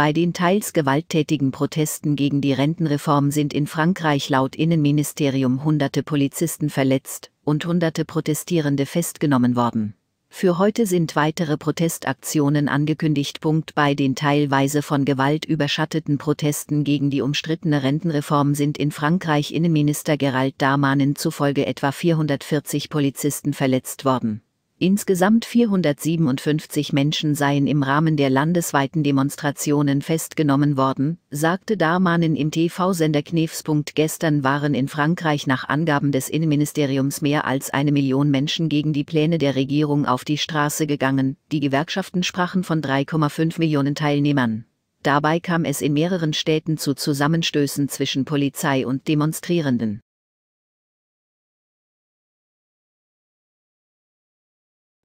Bei den teils gewalttätigen Protesten gegen die Rentenreform sind in Frankreich laut Innenministerium hunderte Polizisten verletzt und hunderte Protestierende festgenommen worden. Für heute sind weitere Protestaktionen angekündigt. Punkt bei den teilweise von Gewalt überschatteten Protesten gegen die umstrittene Rentenreform sind in Frankreich Innenminister Gerald Darmanin zufolge etwa 440 Polizisten verletzt worden. Insgesamt 457 Menschen seien im Rahmen der landesweiten Demonstrationen festgenommen worden, sagte Darmanin im TV-Sender Knefspunkt. Gestern waren in Frankreich nach Angaben des Innenministeriums mehr als eine Million Menschen gegen die Pläne der Regierung auf die Straße gegangen, die Gewerkschaften sprachen von 3,5 Millionen Teilnehmern. Dabei kam es in mehreren Städten zu Zusammenstößen zwischen Polizei und Demonstrierenden.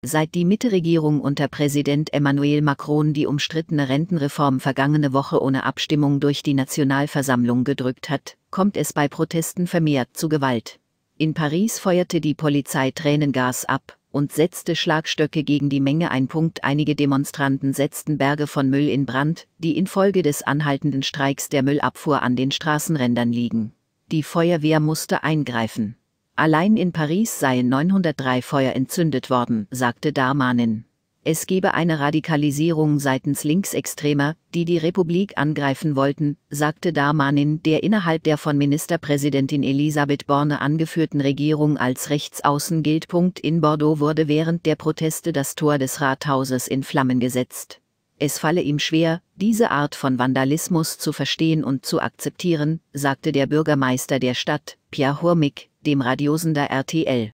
Seit die Mitte-Regierung unter Präsident Emmanuel Macron die umstrittene Rentenreform vergangene Woche ohne Abstimmung durch die Nationalversammlung gedrückt hat, kommt es bei Protesten vermehrt zu Gewalt. In Paris feuerte die Polizei Tränengas ab und setzte Schlagstöcke gegen die Menge ein. Punkt. Einige Demonstranten setzten Berge von Müll in Brand, die infolge des anhaltenden Streiks der Müllabfuhr an den Straßenrändern liegen. Die Feuerwehr musste eingreifen. Allein in Paris seien 903 Feuer entzündet worden, sagte Darmanin. Es gebe eine Radikalisierung seitens Linksextremer, die die Republik angreifen wollten, sagte Darmanin, der innerhalb der von Ministerpräsidentin Elisabeth Borne angeführten Regierung als Rechtsaußen gilt. In Bordeaux wurde während der Proteste das Tor des Rathauses in Flammen gesetzt. Es falle ihm schwer, diese Art von Vandalismus zu verstehen und zu akzeptieren, sagte der Bürgermeister der Stadt, Pierre Hurmig, dem Radiosender RTL.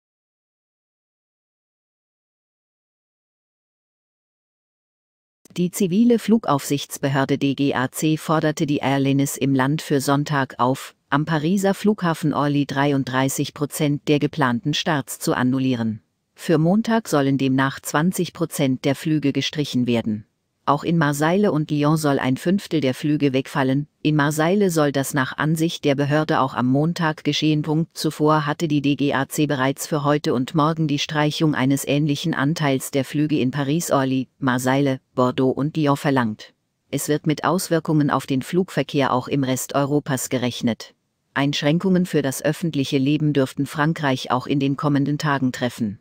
Die zivile Flugaufsichtsbehörde DGAC forderte die Airlines im Land für Sonntag auf, am Pariser Flughafen Orly 33 Prozent der geplanten Starts zu annullieren. Für Montag sollen demnach 20 Prozent der Flüge gestrichen werden. Auch in Marseille und Lyon soll ein Fünftel der Flüge wegfallen. In Marseille soll das nach Ansicht der Behörde auch am Montag geschehen. Punkt zuvor hatte die DGAC bereits für heute und morgen die Streichung eines ähnlichen Anteils der Flüge in Paris, Orly, Marseille, Bordeaux und Lyon verlangt. Es wird mit Auswirkungen auf den Flugverkehr auch im Rest Europas gerechnet. Einschränkungen für das öffentliche Leben dürften Frankreich auch in den kommenden Tagen treffen.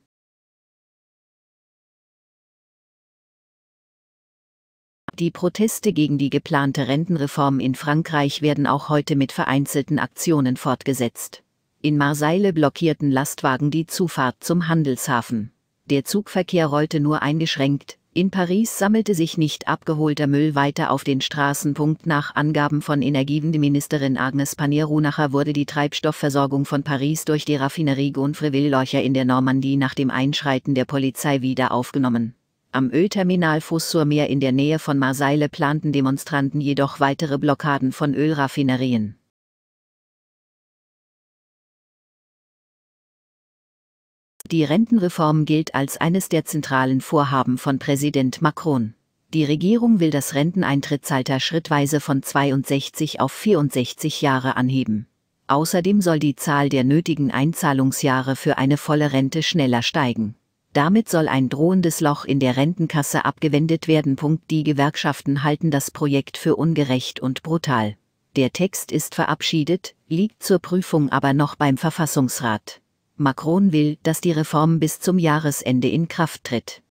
Die Proteste gegen die geplante Rentenreform in Frankreich werden auch heute mit vereinzelten Aktionen fortgesetzt. In Marseille blockierten Lastwagen die Zufahrt zum Handelshafen. Der Zugverkehr rollte nur eingeschränkt, in Paris sammelte sich nicht abgeholter Müll weiter auf den Straßen. Nach Angaben von Energiewendeministerin Agnes panier runacher wurde die Treibstoffversorgung von Paris durch die Raffinerie Gonfreville-Lorcher in der Normandie nach dem Einschreiten der Polizei wieder aufgenommen. Am Ölterminal Fossurmeer in der Nähe von Marseille planten Demonstranten jedoch weitere Blockaden von Ölraffinerien. Die Rentenreform gilt als eines der zentralen Vorhaben von Präsident Macron. Die Regierung will das Renteneintrittsalter schrittweise von 62 auf 64 Jahre anheben. Außerdem soll die Zahl der nötigen Einzahlungsjahre für eine volle Rente schneller steigen. Damit soll ein drohendes Loch in der Rentenkasse abgewendet werden. Die Gewerkschaften halten das Projekt für ungerecht und brutal. Der Text ist verabschiedet, liegt zur Prüfung aber noch beim Verfassungsrat. Macron will, dass die Reform bis zum Jahresende in Kraft tritt.